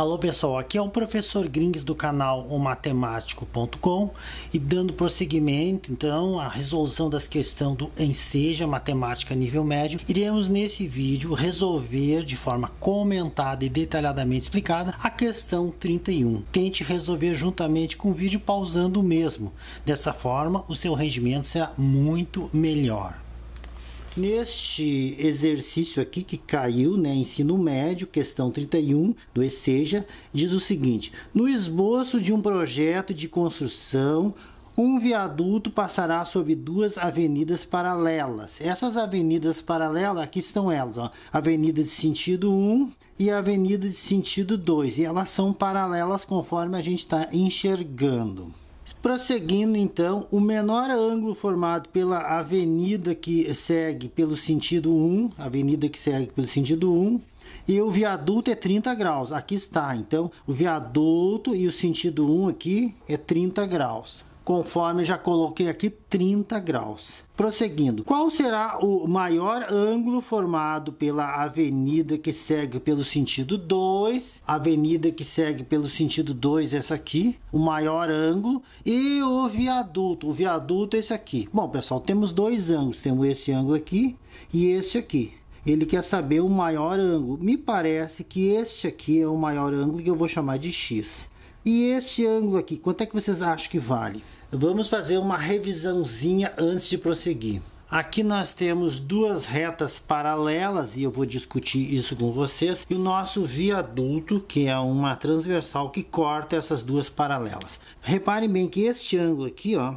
Alô pessoal, aqui é o professor Grings do canal omatemático.com e dando prosseguimento então à resolução das questões do Enseja Matemática Nível Médio, iremos nesse vídeo resolver de forma comentada e detalhadamente explicada a questão 31. Tente resolver juntamente com o vídeo pausando o mesmo, dessa forma o seu rendimento será muito melhor. Neste exercício aqui que caiu, né, ensino médio, questão 31 do ESEJA, diz o seguinte: No esboço de um projeto de construção, um viaduto passará sobre duas avenidas paralelas. Essas avenidas paralelas, aqui estão elas, ó, Avenida de sentido 1 e Avenida de sentido 2, e elas são paralelas conforme a gente está enxergando. Prosseguindo então, o menor ângulo formado pela avenida que segue pelo sentido 1, avenida que segue pelo sentido 1, e o viaduto é 30 graus. Aqui está, então, o viaduto e o sentido 1 aqui é 30 graus conforme já coloquei aqui 30 graus. Prosseguindo, qual será o maior ângulo formado pela avenida que segue pelo sentido 2? avenida que segue pelo sentido 2 é essa aqui, o maior ângulo, e o viaduto. O viaduto é esse aqui. Bom, pessoal, temos dois ângulos, temos esse ângulo aqui e esse aqui ele quer saber o maior ângulo. Me parece que este aqui é o maior ângulo que eu vou chamar de X. E este ângulo aqui, quanto é que vocês acham que vale? Vamos fazer uma revisãozinha antes de prosseguir. Aqui nós temos duas retas paralelas e eu vou discutir isso com vocês. E o nosso viaduto, que é uma transversal que corta essas duas paralelas. Reparem bem que este ângulo aqui, ó,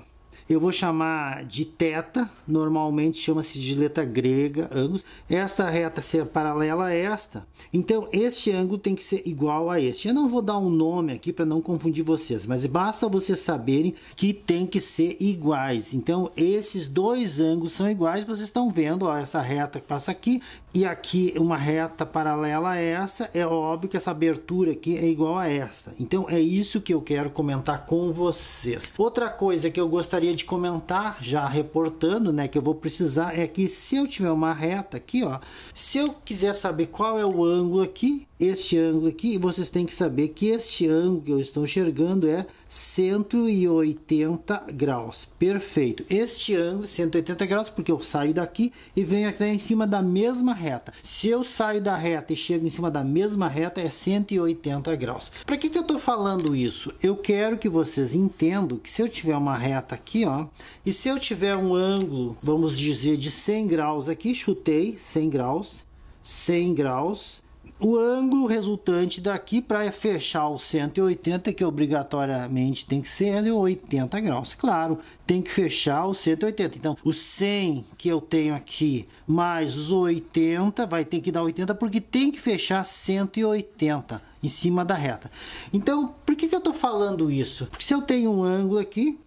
eu vou chamar de teta, normalmente chama-se de letra grega, ângulos. Esta reta ser paralela a é esta, então este ângulo tem que ser igual a este. Eu não vou dar um nome aqui para não confundir vocês, mas basta vocês saberem que tem que ser iguais. Então esses dois ângulos são iguais, vocês estão vendo, ó, essa reta que passa aqui e aqui uma reta paralela a essa, é óbvio que essa abertura aqui é igual a esta. Então é isso que eu quero comentar com vocês. Outra coisa que eu gostaria gostaria de comentar, já reportando, né, que eu vou precisar é que se eu tiver uma reta aqui, ó, se eu quiser saber qual é o ângulo aqui, este ângulo aqui, vocês têm que saber que este ângulo que eu estou enxergando é 180 graus. Perfeito. Este ângulo 180 graus porque eu saio daqui e venho até em cima da mesma reta. Se eu saio da reta e chego em cima da mesma reta é 180 graus. Para que que eu tô falando isso? Eu quero que vocês entendam que se eu tiver uma reta aqui, ó, e se eu tiver um ângulo, vamos dizer de 100 graus aqui, chutei 100 graus, 100 graus, o ângulo resultante daqui para fechar o 180, que obrigatoriamente tem que ser 180 graus, claro, tem que fechar o 180. Então, o 100 que eu tenho aqui mais os 80 vai ter que dar 80 porque tem que fechar 180 em cima da reta. Então, por que, que eu estou falando isso? Porque se eu tenho um ângulo aqui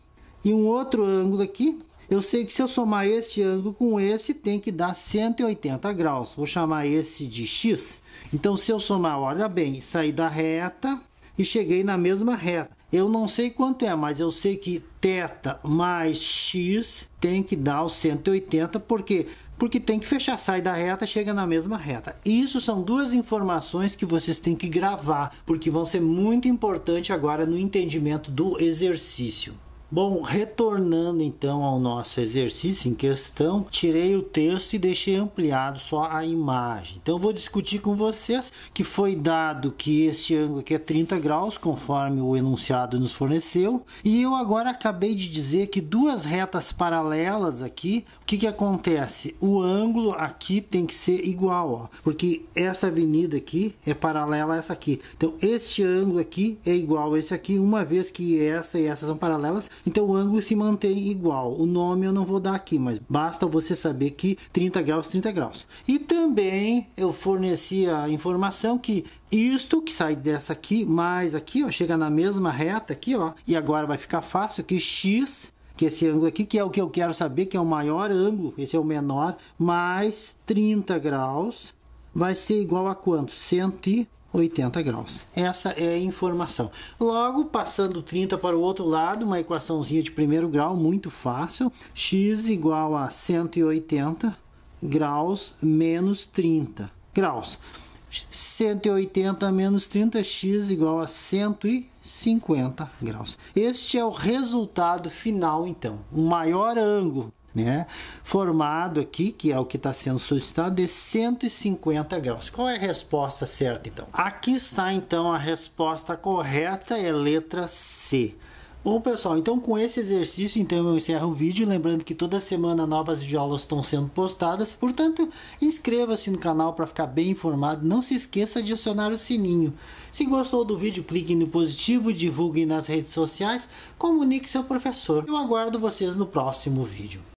e um outro ângulo aqui, eu sei que se eu somar este ângulo com esse, tem que dar 180 graus. Vou chamar esse de X. Então, se eu somar, olha bem, saí da reta e cheguei na mesma reta. Eu não sei quanto é, mas eu sei que θ mais x tem que dar os 180, porque porque tem que fechar, sai da reta, chega na mesma reta. Isso são duas informações que vocês têm que gravar, porque vão ser muito importantes agora no entendimento do exercício. Bom, retornando então ao nosso exercício em questão, tirei o texto e deixei ampliado só a imagem. Então vou discutir com vocês que foi dado que este ângulo aqui é 30 graus, conforme o enunciado nos forneceu, e eu agora acabei de dizer que duas retas paralelas aqui, o que que acontece? O ângulo aqui tem que ser igual, ó, porque essa avenida aqui é paralela a essa aqui. Então este ângulo aqui é igual a esse aqui, uma vez que essa e essa são paralelas, então o ângulo se mantém igual. O nome eu não vou dar aqui, mas basta você saber que 30 graus, 30 graus. E também eu forneci a informação que isto que sai dessa aqui, mais aqui, ó, chega na mesma reta aqui, ó. E agora vai ficar fácil que x que esse ângulo aqui, que é o que eu quero saber, que é o maior ângulo, esse é o menor, mais 30 graus, vai ser igual a quanto? 100 80 graus. Esta é a informação. Logo, passando 30 para o outro lado, uma equaçãozinha de primeiro grau, muito fácil. x igual a 180 graus menos 30 graus. 180 menos 30x igual a 150 graus. Este é o resultado final, então. O maior ângulo né? Formado aqui, que é o que está sendo solicitado, de 150 graus. Qual é a resposta certa, então? Aqui está, então, a resposta correta, é letra C. Bom, pessoal, então com esse exercício, então eu encerro o vídeo, lembrando que toda semana novas videoaulas estão sendo postadas, portanto, inscreva-se no canal para ficar bem informado, não se esqueça de acionar o sininho. Se gostou do vídeo, clique no positivo, divulgue nas redes sociais, comunique seu professor. Eu aguardo vocês no próximo vídeo.